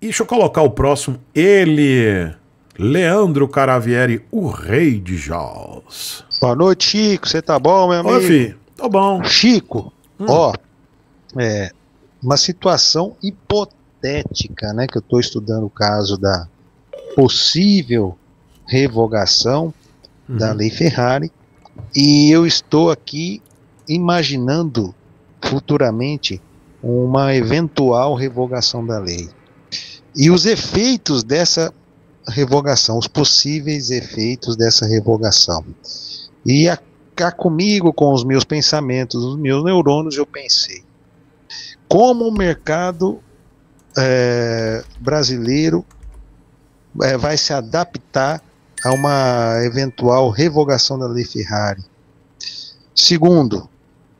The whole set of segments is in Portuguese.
deixa eu colocar o próximo. Ele, Leandro Caravieri, o rei de Jaws. Boa noite, Chico. Você tá bom, meu amigo? Oi, filho. Tô bom. Chico, hum. ó, é uma situação hipotética, né? Que eu tô estudando o caso da possível revogação uhum. da lei Ferrari. E eu estou aqui imaginando futuramente uma eventual revogação da lei. E os efeitos dessa revogação, os possíveis efeitos dessa revogação. E a cá comigo, com os meus pensamentos, os meus neurônios, eu pensei: como o mercado é, brasileiro é, vai se adaptar a uma eventual revogação da lei Ferrari? Segundo,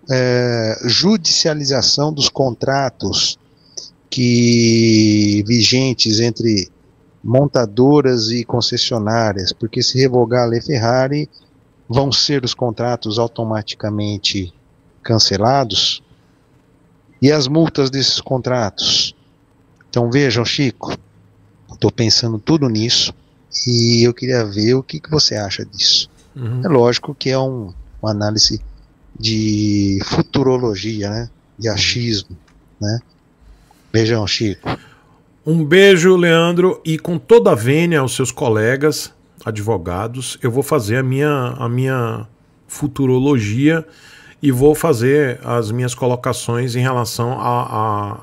é, judicialização dos contratos que vigentes entre montadoras e concessionárias, porque se revogar a lei Ferrari, vão ser os contratos automaticamente cancelados e as multas desses contratos. Então vejam, Chico, estou pensando tudo nisso e eu queria ver o que, que você acha disso. Uhum. É lógico que é um, uma análise de futurologia, né? de uhum. achismo, né? Beijão, Chico. Um beijo, Leandro, e com toda a vênia aos seus colegas advogados, eu vou fazer a minha, a minha futurologia e vou fazer as minhas colocações em relação a,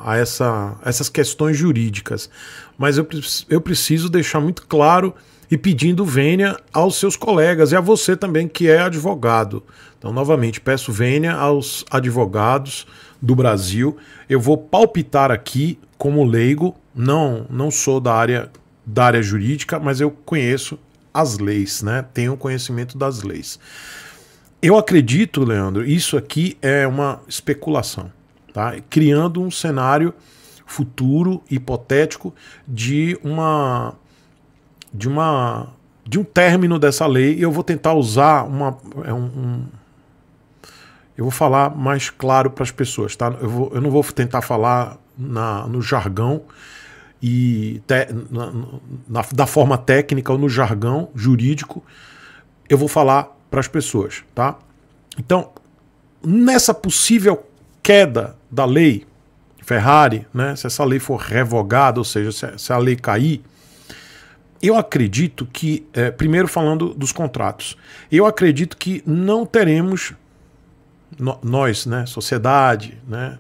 a, a essa, essas questões jurídicas. Mas eu, eu preciso deixar muito claro e pedindo vênia aos seus colegas e a você também que é advogado, então, novamente, peço venha aos advogados do Brasil. Eu vou palpitar aqui como leigo, não, não sou da área da área jurídica, mas eu conheço as leis, né? Tenho conhecimento das leis. Eu acredito, Leandro, isso aqui é uma especulação, tá? Criando um cenário futuro hipotético de uma de uma de um término dessa lei, eu vou tentar usar uma, é um, eu vou falar mais claro para as pessoas, tá? Eu, vou, eu, não vou tentar falar na, no jargão e te, na, na, da forma técnica ou no jargão jurídico. Eu vou falar para as pessoas, tá? Então, nessa possível queda da lei Ferrari, né, se essa lei for revogada, ou seja, se a lei cair, eu acredito que, é, primeiro falando dos contratos, eu acredito que não teremos nós, né, sociedade, né,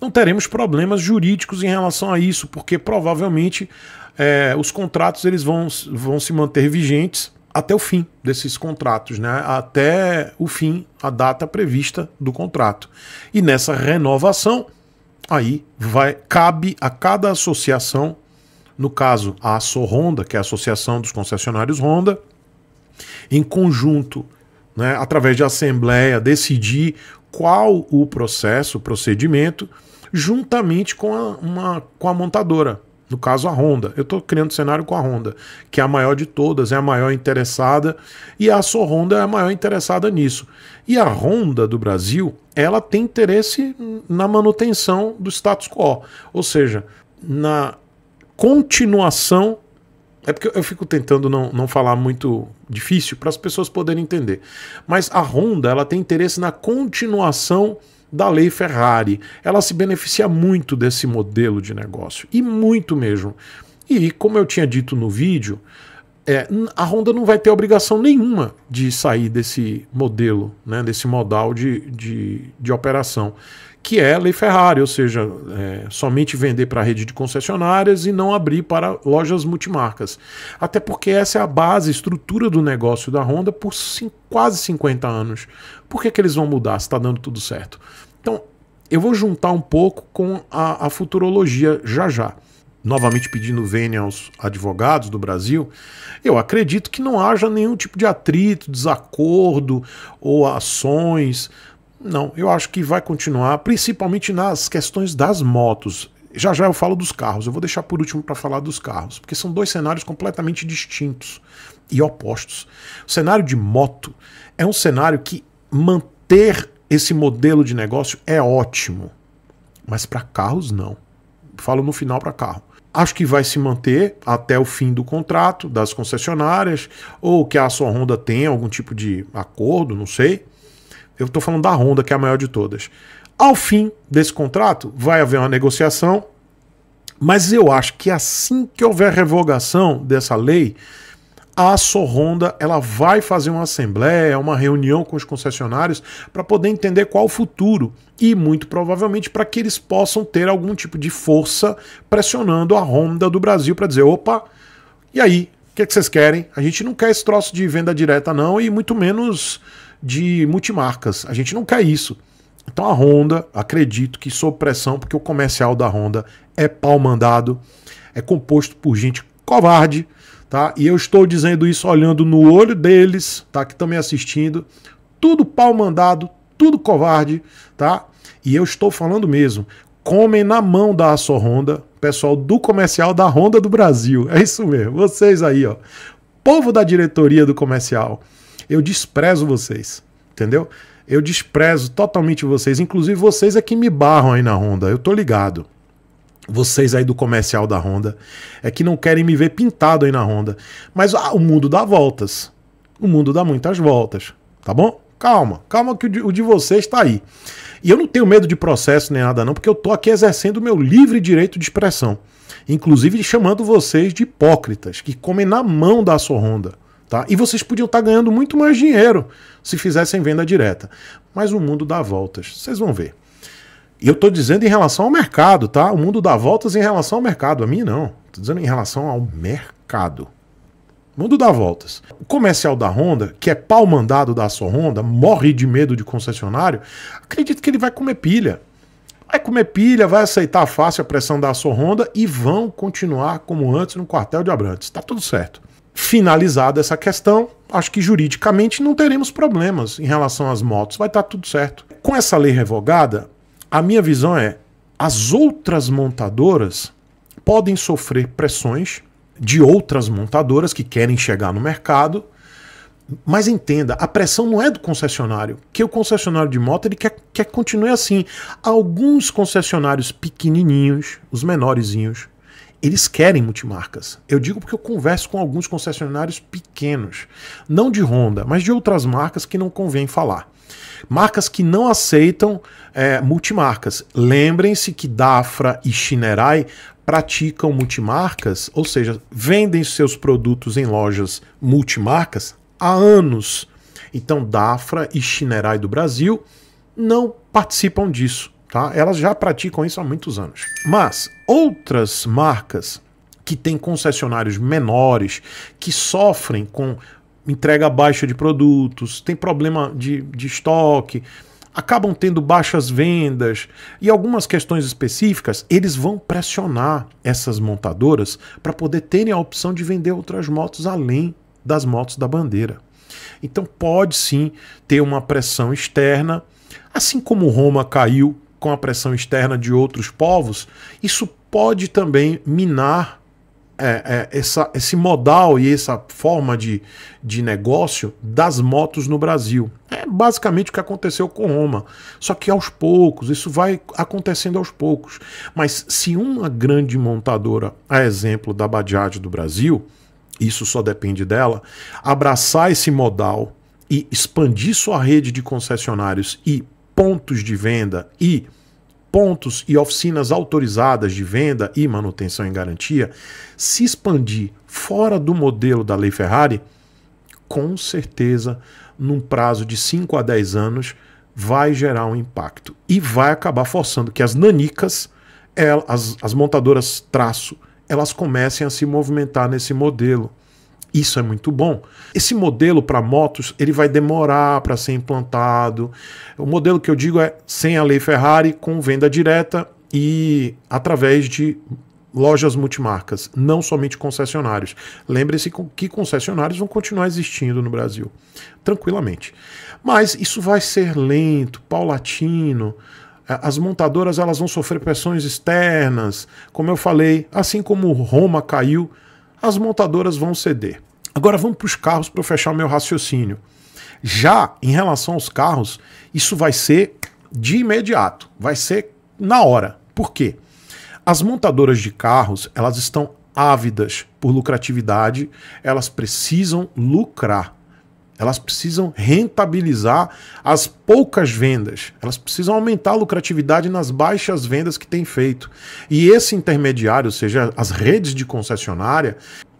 não teremos problemas jurídicos em relação a isso, porque provavelmente é, os contratos eles vão, vão se manter vigentes até o fim desses contratos, né? até o fim, a data prevista do contrato. E nessa renovação, aí vai cabe a cada associação, no caso a Sorronda Honda, que é a Associação dos Concessionários Honda, em conjunto né, através de assembleia, decidir qual o processo, o procedimento, juntamente com a, uma, com a montadora. No caso, a Honda. Eu estou criando um cenário com a Honda, que é a maior de todas, é a maior interessada, e a sua Honda é a maior interessada nisso. E a Honda do Brasil, ela tem interesse na manutenção do status quo, ou seja, na continuação é porque eu fico tentando não, não falar muito difícil para as pessoas poderem entender. Mas a Honda ela tem interesse na continuação da lei Ferrari. Ela se beneficia muito desse modelo de negócio e muito mesmo. E como eu tinha dito no vídeo, é, a Honda não vai ter obrigação nenhuma de sair desse modelo, né, desse modal de, de, de operação, que é a lei Ferrari, ou seja, é, somente vender para a rede de concessionárias e não abrir para lojas multimarcas. Até porque essa é a base, estrutura do negócio da Honda por cinco, quase 50 anos. Por que, que eles vão mudar se está dando tudo certo? Então, eu vou juntar um pouco com a, a futurologia já já novamente pedindo vênia aos advogados do Brasil, eu acredito que não haja nenhum tipo de atrito, desacordo ou ações. Não, eu acho que vai continuar, principalmente nas questões das motos. Já já eu falo dos carros, eu vou deixar por último para falar dos carros, porque são dois cenários completamente distintos e opostos. O cenário de moto é um cenário que manter esse modelo de negócio é ótimo, mas para carros não. Falo no final para carro. Acho que vai se manter até o fim do contrato das concessionárias, ou que a sua Honda tenha algum tipo de acordo, não sei. Eu estou falando da Honda, que é a maior de todas. Ao fim desse contrato, vai haver uma negociação, mas eu acho que assim que houver revogação dessa lei, a Sorronda ela vai fazer uma assembleia, é uma reunião com os concessionários para poder entender qual o futuro e muito provavelmente para que eles possam ter algum tipo de força pressionando a Honda do Brasil para dizer, opa, e aí, o que, é que vocês querem? A gente não quer esse troço de venda direta não e muito menos de multimarcas. A gente não quer isso. Então a Honda, acredito que sob pressão, porque o comercial da Honda é pau mandado, é composto por gente covarde, tá? E eu estou dizendo isso olhando no olho deles, tá? Que estão me assistindo. Tudo pau mandado, tudo covarde, tá? E eu estou falando mesmo. Comem na mão da Aço Honda, pessoal do comercial da Honda do Brasil. É isso mesmo. Vocês aí, ó. Povo da diretoria do comercial. Eu desprezo vocês, entendeu? Eu desprezo totalmente vocês. Inclusive, vocês é que me barram aí na Honda. Eu tô ligado vocês aí do comercial da Honda, é que não querem me ver pintado aí na Honda. Mas ah, o mundo dá voltas. O mundo dá muitas voltas, tá bom? Calma, calma que o de, o de vocês está aí. E eu não tenho medo de processo nem nada não, porque eu tô aqui exercendo o meu livre direito de expressão. Inclusive chamando vocês de hipócritas, que comem na mão da sua Honda. Tá? E vocês podiam estar tá ganhando muito mais dinheiro se fizessem venda direta. Mas o mundo dá voltas, vocês vão ver. E eu estou dizendo em relação ao mercado, tá? O mundo dá voltas em relação ao mercado. A mim, não. Estou dizendo em relação ao mercado. O mundo dá voltas. O comercial da Honda, que é pau mandado da sua Honda, morre de medo de concessionário, acredito que ele vai comer pilha. Vai comer pilha, vai aceitar fácil a pressão da sua Honda e vão continuar como antes no quartel de Abrantes. Está tudo certo. Finalizada essa questão, acho que juridicamente não teremos problemas em relação às motos, vai estar tá tudo certo. Com essa lei revogada, a minha visão é: as outras montadoras podem sofrer pressões de outras montadoras que querem chegar no mercado. Mas entenda, a pressão não é do concessionário, que o concessionário de moto ele quer, que continue assim. Alguns concessionários pequenininhos, os menorzinhos, eles querem multimarcas. Eu digo porque eu converso com alguns concessionários pequenos, não de Honda, mas de outras marcas que não convém falar. Marcas que não aceitam é, multimarcas. Lembrem-se que Dafra e Shinerai praticam multimarcas, ou seja, vendem seus produtos em lojas multimarcas há anos. Então, Dafra e Shinerai do Brasil não participam disso. Tá? Elas já praticam isso há muitos anos. Mas outras marcas que têm concessionários menores, que sofrem com entrega baixa de produtos, tem problema de, de estoque, acabam tendo baixas vendas e algumas questões específicas, eles vão pressionar essas montadoras para poder terem a opção de vender outras motos além das motos da bandeira. Então pode sim ter uma pressão externa, assim como Roma caiu com a pressão externa de outros povos, isso pode também minar é, é, essa, esse modal e essa forma de, de negócio das motos no Brasil. É basicamente o que aconteceu com Roma. Só que aos poucos, isso vai acontecendo aos poucos. Mas se uma grande montadora, a exemplo da Bajaj do Brasil, isso só depende dela, abraçar esse modal e expandir sua rede de concessionários e pontos de venda e pontos e oficinas autorizadas de venda e manutenção em garantia se expandir fora do modelo da Lei Ferrari, com certeza, num prazo de 5 a 10 anos, vai gerar um impacto e vai acabar forçando que as nanicas, as montadoras traço, elas comecem a se movimentar nesse modelo. Isso é muito bom. Esse modelo para motos ele vai demorar para ser implantado. O modelo que eu digo é sem a lei Ferrari, com venda direta e através de lojas multimarcas, não somente concessionários. Lembre-se que concessionários vão continuar existindo no Brasil, tranquilamente. Mas isso vai ser lento, paulatino. As montadoras elas vão sofrer pressões externas, como eu falei, assim como Roma caiu as montadoras vão ceder. Agora vamos para os carros para eu fechar o meu raciocínio. Já em relação aos carros, isso vai ser de imediato, vai ser na hora. Por quê? As montadoras de carros, elas estão ávidas por lucratividade, elas precisam lucrar. Elas precisam rentabilizar as poucas vendas. Elas precisam aumentar a lucratividade nas baixas vendas que têm feito. E esse intermediário, ou seja, as redes de concessionária,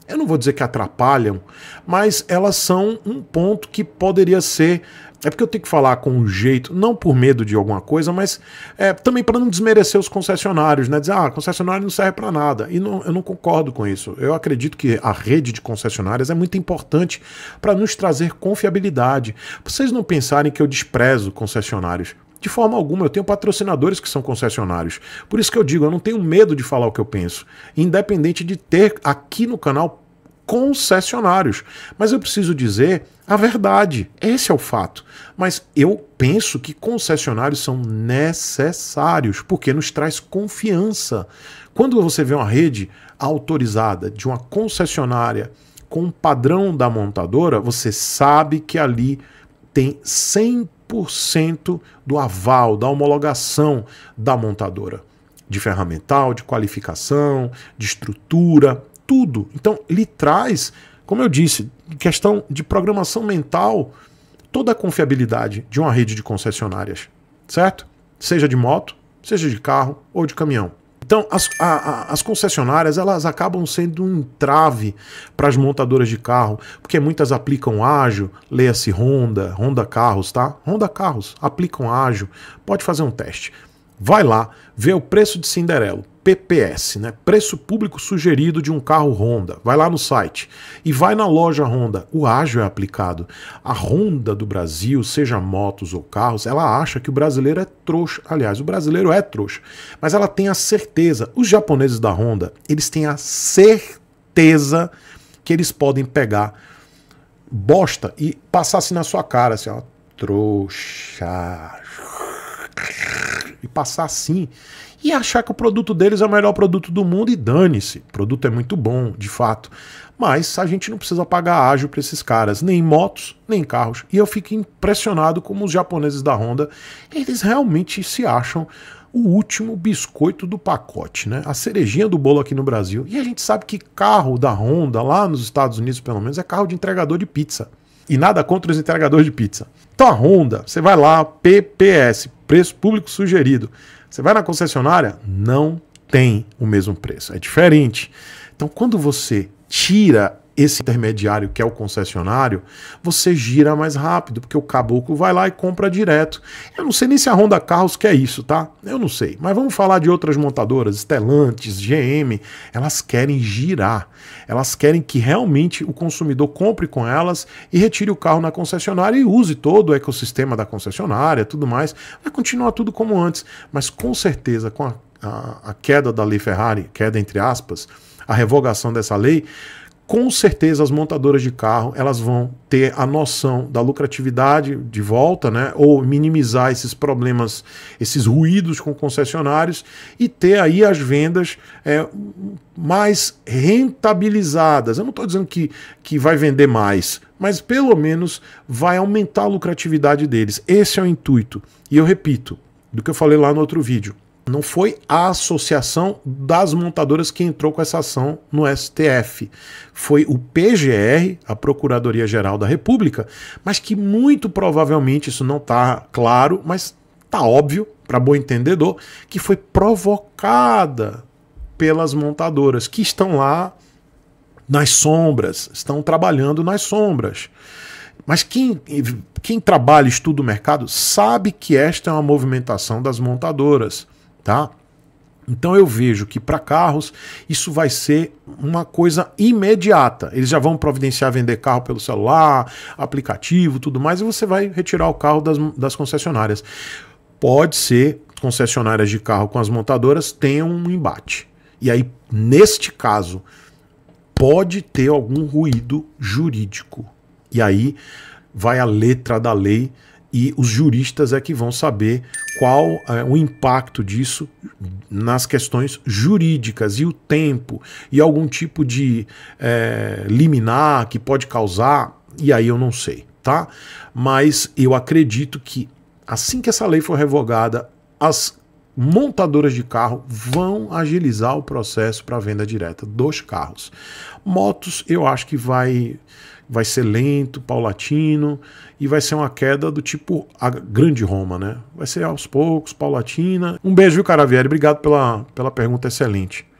eu não vou dizer que atrapalham, mas elas são um ponto que poderia ser. É porque eu tenho que falar com um jeito, não por medo de alguma coisa, mas é, também para não desmerecer os concessionários, né? Dizer, ah, concessionário não serve para nada. E não, eu não concordo com isso. Eu acredito que a rede de concessionárias é muito importante para nos trazer confiabilidade. vocês não pensarem que eu desprezo concessionários. De forma alguma, eu tenho patrocinadores que são concessionários. Por isso que eu digo, eu não tenho medo de falar o que eu penso, independente de ter aqui no canal concessionários. Mas eu preciso dizer a verdade, esse é o fato. Mas eu penso que concessionários são necessários, porque nos traz confiança. Quando você vê uma rede autorizada de uma concessionária com o padrão da montadora, você sabe que ali tem 100 100% do aval, da homologação da montadora. De ferramental, de qualificação, de estrutura, tudo. Então, ele traz, como eu disse, questão de programação mental, toda a confiabilidade de uma rede de concessionárias, certo? Seja de moto, seja de carro ou de caminhão. Então, as, a, a, as concessionárias elas acabam sendo um entrave para as montadoras de carro, porque muitas aplicam ágil, leia-se Honda, Honda Carros, tá? Honda Carros aplicam ágil, pode fazer um teste. Vai lá, vê o preço de Cinderelo. PPS, né? Preço público sugerido de um carro Honda. Vai lá no site e vai na loja Honda. O ágio é aplicado. A Honda do Brasil, seja motos ou carros, ela acha que o brasileiro é trouxa. Aliás, o brasileiro é trouxa, mas ela tem a certeza. Os japoneses da Honda, eles têm a certeza que eles podem pegar bosta e passar assim na sua cara, assim, ó, trouxa e passar assim e achar que o produto deles é o melhor produto do mundo e dane-se. O produto é muito bom, de fato. Mas a gente não precisa pagar ágio para esses caras, nem motos, nem carros. E eu fico impressionado como os japoneses da Honda, eles realmente se acham o último biscoito do pacote, né? A cerejinha do bolo aqui no Brasil. E a gente sabe que carro da Honda lá nos Estados Unidos, pelo menos, é carro de entregador de pizza. E nada contra os entregadores de pizza. Então a Honda, você vai lá, PPS, preço público sugerido. Você vai na concessionária, não tem o mesmo preço, é diferente. Então quando você tira esse intermediário que é o concessionário, você gira mais rápido, porque o caboclo vai lá e compra direto. Eu não sei nem se a Honda Carros quer isso, tá? Eu não sei. Mas vamos falar de outras montadoras, Stellantis, GM, elas querem girar. Elas querem que realmente o consumidor compre com elas e retire o carro na concessionária e use todo o ecossistema da concessionária, tudo mais. Vai continuar tudo como antes, mas com certeza com a, a, a queda da lei Ferrari, queda entre aspas, a revogação dessa lei, com certeza as montadoras de carro elas vão ter a noção da lucratividade de volta, né? Ou minimizar esses problemas, esses ruídos com concessionários e ter aí as vendas é, mais rentabilizadas. Eu não estou dizendo que, que vai vender mais, mas pelo menos vai aumentar a lucratividade deles. Esse é o intuito. E eu repito do que eu falei lá no outro vídeo não foi a associação das montadoras que entrou com essa ação no STF. Foi o PGR, a Procuradoria Geral da República, mas que muito provavelmente, isso não está claro, mas está óbvio, para bom entendedor, que foi provocada pelas montadoras que estão lá nas sombras, estão trabalhando nas sombras. Mas quem, quem trabalha e estuda o mercado sabe que esta é uma movimentação das montadoras tá? Então eu vejo que para carros isso vai ser uma coisa imediata. Eles já vão providenciar vender carro pelo celular, aplicativo, tudo mais, e você vai retirar o carro das, das concessionárias. Pode ser concessionárias de carro com as montadoras tenham um embate. E aí, neste caso, pode ter algum ruído jurídico. E aí vai a letra da lei e os juristas é que vão saber qual é o impacto disso nas questões jurídicas e o tempo e algum tipo de é, liminar que pode causar, e aí eu não sei, tá? Mas eu acredito que assim que essa lei for revogada, as montadoras de carro vão agilizar o processo para venda direta dos carros. Motos, eu acho que vai vai ser lento, paulatino e vai ser uma queda do tipo a grande Roma, né? Vai ser aos poucos, paulatina. Um beijo, viu, Caravieri? Obrigado pela, pela pergunta excelente.